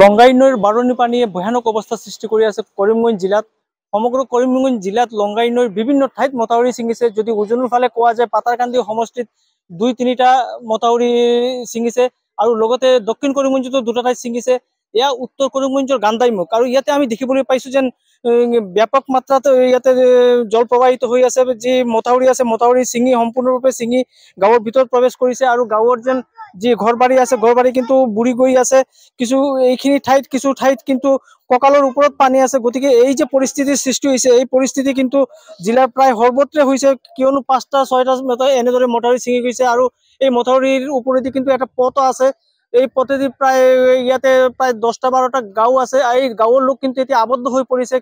লংগাই নৈৰ বাৰনি পানীয়ে ভয়ানক অৱস্থাৰ সৃষ্টি কৰি আছে কৰিমগঞ্জ জিলাত সমগ্ৰ কৰিমগঞ্জ জিলাত লংগাই নৈৰ বিভিন্ন ঠাইত মতাউৰি ছিঙিছে যদি উজনিৰ ফালে কোৱা যায় পাতাৰকান্দি সমষ্টিত দুই তিনিটা মতাউৰি ছিঙিছে আৰু লগতে দক্ষিণ কৰিমগঞ্জতো দুটা ঠাইত ছিঙিছে এয়া উত্তৰ কৰিমগঞ্জেৰ গান্ধাইমুখ আৰু ইয়াতে আমি দেখিবলৈ পাইছো যেন ব্যাপক মাত্ৰাত ইয়াতে জল প্ৰবাহিত হৈ আছে যি মতাউৰি আছে মতাউৰি ছিঙি সম্পূৰ্ণৰূপে ছিঙি গাঁৱৰ ভিতৰত প্ৰৱেশ কৰিছে আৰু গাঁৱৰ যেন যি ঘৰ বাৰী আছে ঘৰ বাৰী কিন্তু বুৰি গৈ আছে কিছু এইখিনি ঠাইত কিছু ঠাইত কিন্তু কঁকালৰ ওপৰত পানী আছে গতিকে এই যে পৰিস্থিতিৰ সৃষ্টি হৈছে এই পৰিস্থিতি কিন্তু জিলাৰ প্ৰায় সৰ্বত্ৰে হৈছে কিয়নো পাঁচটা ছয়টা এনেদৰে মথাউৰি ছিঙি গৈছে আৰু এই মথাউৰিৰ ওপৰেদি কিন্তু এটা পথ আছে এই প্ৰতিদিন প্ৰায় ইয়াতে প্ৰায় দহটা বাৰটা গাঁও আছে এই গাঁৱৰ লোক কিন্তু এতিয়া আবদ্ধ হৈ পৰিছে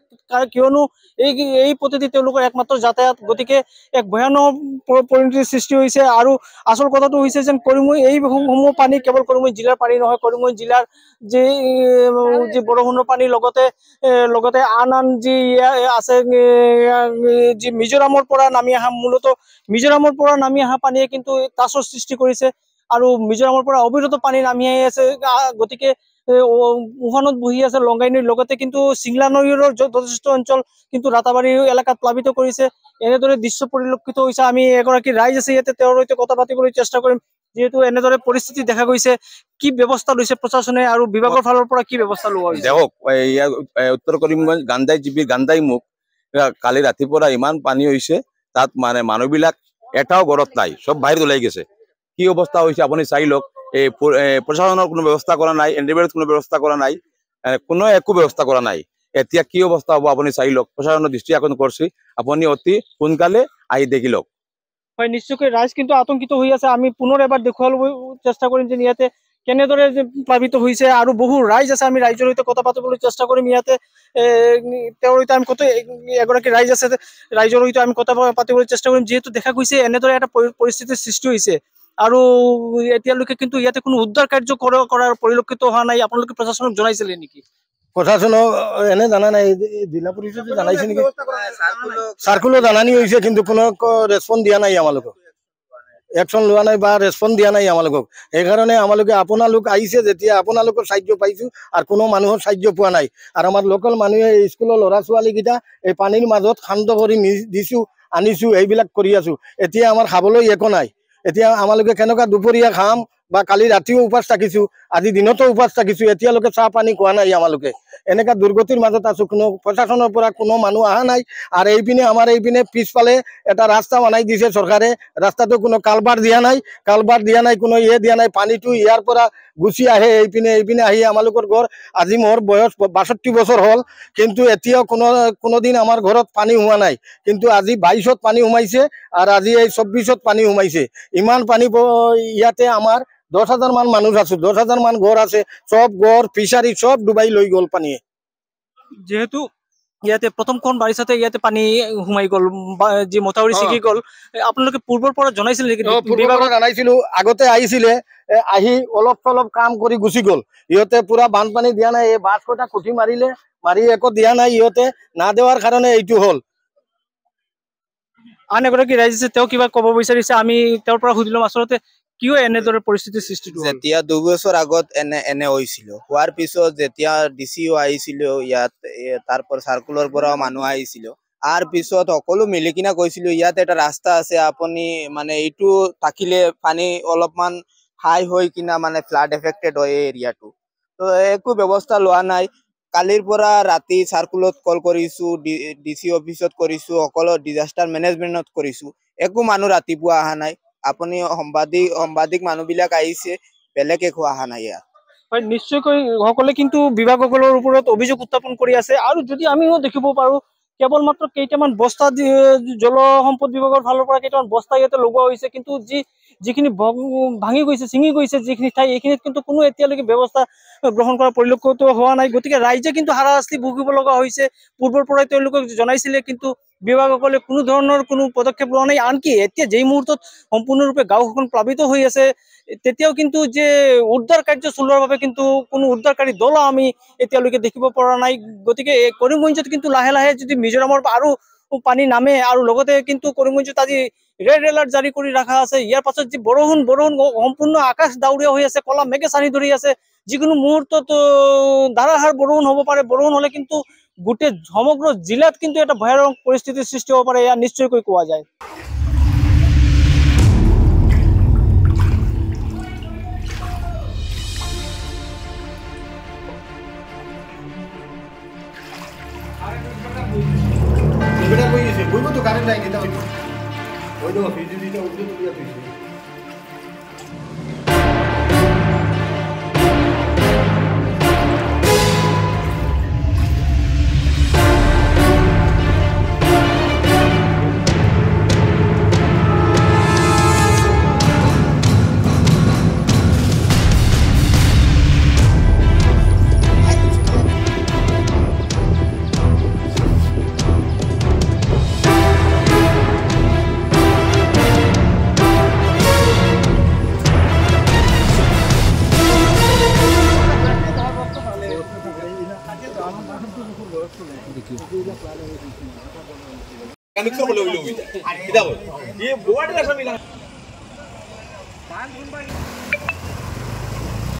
কিয়নো এই এই প্ৰতিদিন তেওঁলোকৰ একমাত্ৰ যাতায়াত গতিকে এক ভয়ানৰ পৰিণতিৰ সৃষ্টি হৈছে আৰু আচল কথাটো হৈছে যেন কৰিমৈ এইসমূহ পানী কেৱল কৰিমৈ জিলাৰ পানী নহয় কৰিমৈ জিলাৰ যি যি বৰষুণৰ পানীৰ লগতে লগতে আন আন যি আছে যি মিজোৰামৰ পৰা নামি অহা মূলতঃ মিজোৰামৰ পৰা নামি অহা পানীয়ে কিন্তু তাচৰ সৃষ্টি কৰিছে আৰু মিজোৰামৰ পৰা অবিৰত পানী নামি আহি আছে গতিকে উহানত বহি আছে লংগাইনীৰ লগতে কিন্তু চিংলা নৈৰ যথেষ্ট অঞ্চল কিন্তু ৰাতাবাৰী এলেকাত প্লাৱিত কৰিছে এনেদৰে দৃশ্য পৰিলক্ষিত হৈছে আমি এগৰাকী ৰাইজ আছে ইয়াতে তেওঁৰ সৈতে কথা পাতিবলৈ চেষ্টা কৰিম যিহেতু এনেদৰে পৰিস্থিতি দেখা গৈছে কি ব্যৱস্থা লৈছে প্ৰশাসনে আৰু বিভাগৰ ফালৰ পৰা কি ব্যৱস্থা লোৱা দেখক উত্তৰ কৰিমগঞ্জ গান্ধাই জীৱী গান্ধাই মুখ কালি ৰাতিপুৱা ইমান পানী হৈছে তাত মানে মানুহবিলাক এটাও ঘৰত নাই চব বাহিৰত ওলাই গৈছে কি অৱস্থা হৈছে আপুনি চাই লওক এই প্ৰশাসনৰ কোনো ব্যৱস্থা কৰা নাই এণ্টিবায়টিক কোনো ব্যৱস্থা কৰা নাই কোনো একো ব্যৱস্থা কৰা নাই এতিয়া কি অৱস্থা হ'ব আপুনি চাই লওক প্ৰশাসনৰ দৃষ্টি আকৰ্ষণ কৰিছে আপুনি অতি সোনকালে আহি দেখি লওক হয় নিশ্চয়কৈ ৰাইজ কিন্তু আতংকিত হৈ আছে আমি পুনৰ এবাৰ দেখুৱাব চেষ্টা কৰিম যে ইয়াতে কেনেদৰে প্লাৱিত হৈছে আৰু বহু ৰাইজ আছে আমি ৰাইজৰ সৈতে কথা পাতিবলৈ চেষ্টা কৰিম ইয়াতে তেওঁৰ সৈতে আমি কত এগৰাকী ৰাইজ আছে ৰাইজৰ সৈতে আমি কথা পাতিবলৈ চেষ্টা কৰিম যিহেতু দেখা গৈছে এনেদৰে এটা পৰিস্থিতিৰ সৃষ্টি হৈছে আৰু এতিয়ালৈকে কিন্তু ইয়াতে কোনো উদ্ধাৰ কাৰ্য কৰাৰ পৰিলক্ষিত হোৱা নাই আপোনালোকে প্ৰশাসনক জনাইছিলে নেকি প্ৰশাসনক এনে জানা নাই জিলা পৰিষদে জনাইছে নেকি চাৰ্কুলো জানানি হৈছে কিন্তু কোনো ৰেচপন দিয়া নাই আমালোকক একশ্যন লোৱা নাই বা ৰেচপন দিয়া নাই আমালোকক সেইকাৰণে আমালোকে আপোনালোক আহিছে যেতিয়া আপোনালোকৰ সাহায্য পাইছোঁ আৰু কোনো মানুহৰ সাহায্য পোৱা নাই আৰু আমাৰ লোকেল মানুহে স্কুলৰ ল'ৰা ছোৱালীকেইটা এই পানীৰ মাজত শান্ত কৰি দিছো আনিছো এইবিলাক কৰি আছো এতিয়া আমাৰ খাবলৈ একো নাই এতিয়া আমালোকে কেনেকুৱা দুপৰীয়া খাম বা কালি ৰাতিও উপাস থাকিছো আজি দিনতো উপাস থাকিছো এতিয়ালৈকে চাহ পানী কোৱা নাই আমালোকে এনেকুৱা দুৰ্গতিৰ মাজত আছো কোনো প্ৰশাসনৰ পৰা কোনো মানুহ অহা নাই আৰু এইপিনে আমাৰ এইপিনে পিছফালে এটা ৰাস্তা বনাই দিছে চৰকাৰে ৰাস্তাটো কোনো কালবাৰ দিয়া নাই কালবাৰ দিয়া নাই কোনো ইয়ে দিয়া নাই পানীটো ইয়াৰ পৰা গুচি আহে এইপিনে এইপিনে আহি আমালোকৰ ঘৰ আজি মোৰ বয়স বাষষ্ঠি বছৰ হ'ল কিন্তু এতিয়াও কোনো কোনোদিন আমাৰ ঘৰত পানী হোৱা নাই কিন্তু আজি বাইছত পানী সোমাইছে আৰু আজি এই চৌব্বিছত পানী সোমাইছে ইমান পানী ইয়াতে আমাৰ দশ হাজার মান মানুষ আছে দশ হাজার মান ঘর আছে সব ঘর ফিশারি সব ডুবাই লই গল পানি যেহেতু ইয়াতে প্রথম কোন বারিশাতে ইয়াতে পানি সুমাই গল যে মতাউরি সিগি গল আপনাদের পূর্বর পর জানাইছিল নাকি বিভাগ জানাইছিল আগতে আইছিলে আহি অলপ তলপ কাম করে গুছি গল ইহতে পুরা বানপানি দিয়া নাই এই বাঁশ কটা কুঠি মারিলে মারি একো দিয়া নাই ইহতে না দেওয়ার কারণে এইটু হল আন এগারী রাইজ আছে কিবা কব বিচার আমি পৰা সুদিলাম আসলে কিয় এনেদৰে পৰিস্থিতিৰ সৃষ্টি যেতিয়া দুবছৰ আগত এনে এনে হৈছিল হোৱাৰ পিছত যেতিয়া ডি চি অ আহিছিলো ইয়াত তাৰপৰা চাৰ্কুলৰ পৰা মানুহ আহিছিল আৰ পিছত সকলো মিলি কিনা ইয়াত এটা ৰাস্তা আছে আপুনি মানে এইটো থাকিলে পানী অলপমান হাই হৈ কিনা মানে ফ্লাড এফেক্টেড হয় এই এরিয়াটো তো একো ব্যৱস্থা লোৱা নাই কালিৰ পৰা ৰাতি সাৰ্কুলত কল কৰিছো ডিসি অফিচত কৰিছো অকল ডিজাষ্টাৰ ম্যানেজমেন্টত কৰিছো একো মানুহ ৰাতিপুৱা অহা নাই আপুনি সাংবাদিক সাংবাদিক মানুহবিলাক আহিছে বেলেগ একো অহা নাই ইয়াত হয় নিশ্চয়কৈ সকলে কিন্তু বিভাগসকলৰ ওপৰত অভিযোগ উত্থাপন কৰি আছে আৰু যদি আমিও দেখিব পাৰোঁ কেৱল মাত্ৰ কেইটামান বস্তা জল সম্পদ বিভাগৰ ফালৰ পৰা কেইটামান বস্তা ইয়াতে লগোৱা হৈছে কিন্তু যি যিখিনি ভাঙি গৈছে ছিঙি গৈছে যিখিনি ঠাই এইখিনিত কিন্তু কোনো এতিয়ালৈকে ব্যৱস্থা গ্ৰহণ কৰা পৰিলক্ষিত হোৱা নাই গতিকে ৰাইজে কিন্তু হাৰাশাস্তি ভুগিব লগা হৈছে পূৰ্বৰ পৰাই তেওঁলোকক জনাইছিলে কিন্তু বিভাগসকলে কোনো ধৰণৰ কোনো পদক্ষেপ লোৱা নাই আনকি এতিয়া যেই মুহূৰ্তত সম্পূৰ্ণৰূপে গাঁওখন প্লাৱিত হৈ আছে তেতিয়াও কিন্তু যে উদ্ধাৰ কাৰ্য চলোৱাৰ বাবে কিন্তু কোনো উদ্ধাৰকাৰী দল আমি এতিয়ালৈকে দেখিব পৰা নাই গতিকে কৰিমগঞ্জত কিন্তু লাহে লাহে যদি মিজোৰামৰ আৰু পানী নামে আৰু লগতে কিন্তু কৰিমগঞ্জত আজি ৰেড এলাৰ্ট জাৰি কৰি ৰখা আছে ইয়াৰ পাছত যি বৰষুণ বৰষুণ সম্পূৰ্ণ আকাশ ডাৱৰীয়া হৈ আছে কলা মেঘে চানি ধৰি আছে যিকোনো মুহূৰ্তত ধাৰাসাৰ বৰষুণ হ'ব পাৰে বৰষুণ হ'লে কিন্তু গোটে সমগ্র জিলাত কিন্তু এটা ভয়ানক পৰিস্থিতিৰ সৃষ্টি হ'ব পাৰে এয়া নিশ্চয়কৈ কোৱা যায় কারেন্ট আইনি তা ওই ওই তো ফিজি দিটা উঠে তুলিয়া তুইছে ये बोर्ड का सब मिला